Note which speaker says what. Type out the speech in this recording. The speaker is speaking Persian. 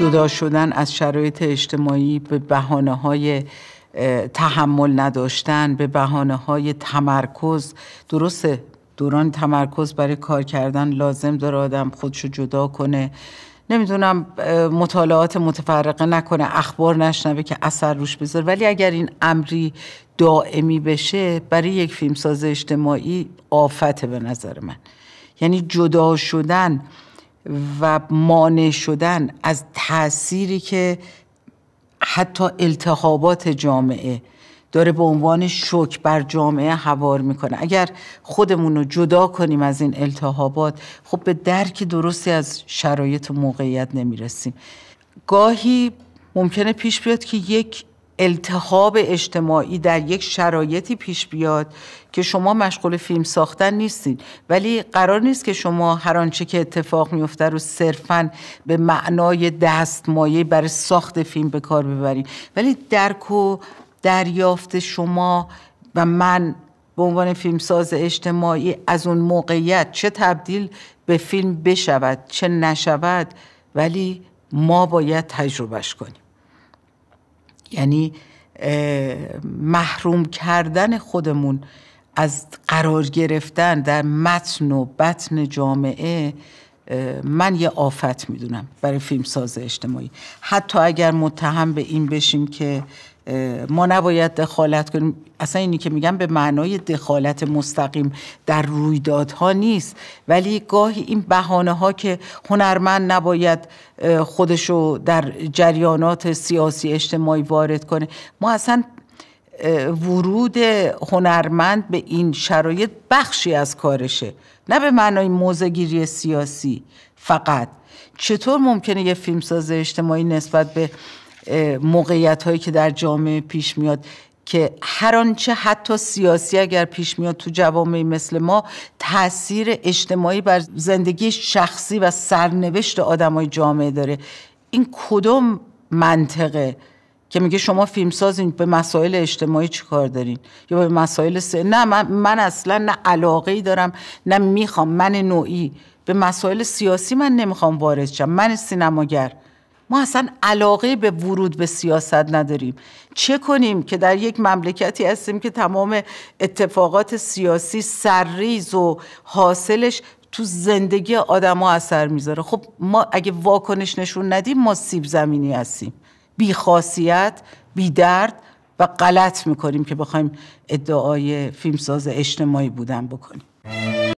Speaker 1: جدا شدن از شرایط اجتماعی به بهانه های تحمل نداشتن به بهانه های تمرکز درسته دوران تمرکز برای کار کردن لازم داره آدم خودشو جدا کنه نمیدونم مطالعات متفرقه نکنه اخبار نشنوه که اثر روش بذاره ولی اگر این امری دائمی بشه برای یک فیلمساز اجتماعی آفته به نظر من یعنی جدا شدن و مانع شدن از تأثیری که حتی التهابات جامعه داره به عنوان شک بر جامعه حوار میکنه اگر خودمون رو جدا کنیم از این التهابات خب به درک درستی از شرایط و موقعیت نمیرسیم گاهی ممکنه پیش بیاد که یک التحاب اجتماعی در یک شرایطی پیش بیاد که شما مشغول فیلم ساختن نیستید ولی قرار نیست که شما هر آنچه که اتفاق میفته رو صرفا به معنای دستمایه برای ساخت فیلم به کار ببرید ولی درک و دریافت شما و من به عنوان فیلمساز اجتماعی از اون موقعیت چه تبدیل به فیلم بشود چه نشود ولی ما باید تجربهش کنیم یعنی محروم کردن خودمون از قرار گرفتن در متن و بطن جامعه من یه آفت میدونم برای فیلم ساز اجتماعی حتی اگر متهم به این بشیم که ما نباید دخالت کنیم اصلا اینی که میگم به معنای دخالت مستقیم در رویدادها نیست ولی گاهی این بهانه ها که هنرمند نباید خودشو در جریانات سیاسی اجتماعی وارد کنه ما اصلا ورود هنرمند به این شرایط بخشی از کارشه نه به معنای موزگیری سیاسی فقط چطور ممکنه یه فیلمساز اجتماعی نسبت به موقعیت هایی که در جامعه پیش میاد که هر آنچه حتی سیاسی اگر پیش میاد تو جوامعی مثل ما تاثیر اجتماعی بر زندگی شخصی و سرنوشت آدمای جامعه داره این کدوم منطقه که میگه شما فیلم سازین به مسائل اجتماعی چی کار دارین یا به مسائل س... نه من, اصلا نه علاقه ای دارم نه میخوام من نوعی به مسائل سیاسی من نمیخوام وارد شم من سینماگر ما اصلا علاقه به ورود به سیاست نداریم چه کنیم که در یک مملکتی هستیم که تمام اتفاقات سیاسی سرریز و حاصلش تو زندگی آدما اثر میذاره خب ما اگه واکنش نشون ندیم ما سیب زمینی هستیم بی خاصیت بی درد و غلط میکنیم که بخوایم ادعای فیلمساز اجتماعی بودن بکنیم